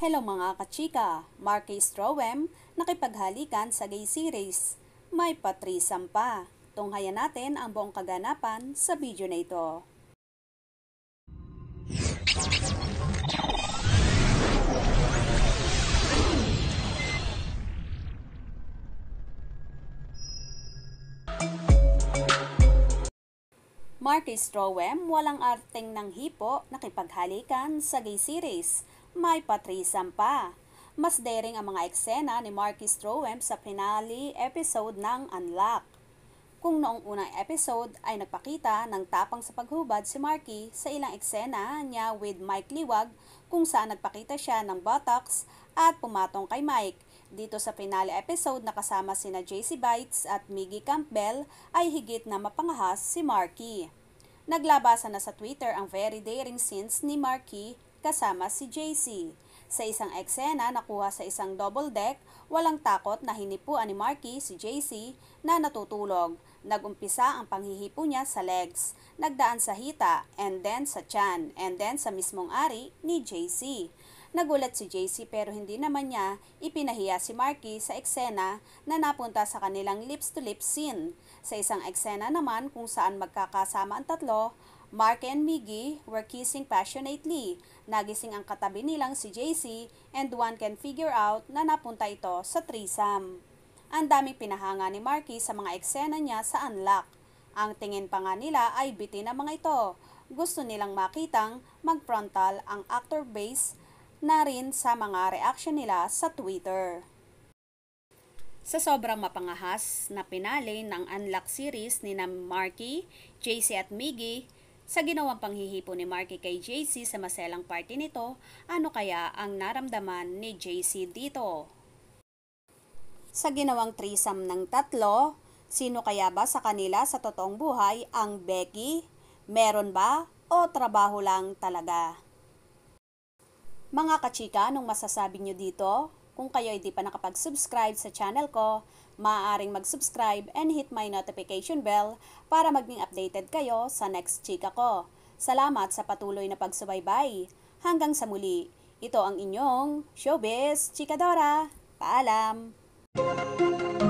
Hello mga kachika, Marky Strowem, nakipaghalikan sa gay series. May patrisam pa. Tunghayan natin ang buong kaganapan sa video na ito. Marky Strowem, walang arteng ng hipo, nakipaghalikan sa gay series may patrisam pa. Mas daring ang mga eksena ni Marquis Trowem sa finale episode ng Unlock. Kung noong unang episode ay nagpakita ng tapang sa paghubad si Marky sa ilang eksena niya with Mike Liwag kung saan nagpakita siya ng botox at pumatong kay Mike. Dito sa finale episode na kasama sina JC Bites at Miggy Campbell ay higit na mapangahas si Marky. Naglabasa na sa Twitter ang very daring scenes ni Marky kasama si JC. Sa isang eksena nakuha sa isang double deck, walang takot na hinipuan ni Marky si JC na natutulog. Nagumpisa ang panghihipo niya sa legs, nagdaan sa hita, and then sa chan, and then sa mismong ari ni JC. Nagulat si JC pero hindi naman niya ipinahiya si Marky sa eksena na napunta sa kanilang lips-to-lips -lips scene. Sa isang eksena naman kung saan magkakasama ang tatlo, Mark and Miggy were kissing passionately. Nagising ang katabi nilang si JC and one can figure out na napunta ito sa threesome. Ang daming pinahanga ni Marky sa mga eksena niya sa Unlock. Ang tingin pa nga nila ay bitin ng mga ito. Gusto nilang makitang magfrontal ang actor base na rin sa mga reaction nila sa Twitter. Sa sobrang mapangahas na pinali ng Unlock series ni na Marky, JC at Miggy, sa ginawang panghihipo ni Marky kay JC sa maselang party nito, ano kaya ang naramdaman ni JC dito? Sa ginawang threesome ng tatlo, sino kaya ba sa kanila sa totoong buhay ang Becky? Meron ba o trabaho lang talaga? Mga kachika, anong masasabi nyo dito? Kung kayo hindi pa nakapag-subscribe sa channel ko, maaaring mag-subscribe and hit my notification bell para maging updated kayo sa next chika ko. Salamat sa patuloy na pagsubaybay. Hanggang sa muli, ito ang inyong Showbiz Chikadora. Paalam! Música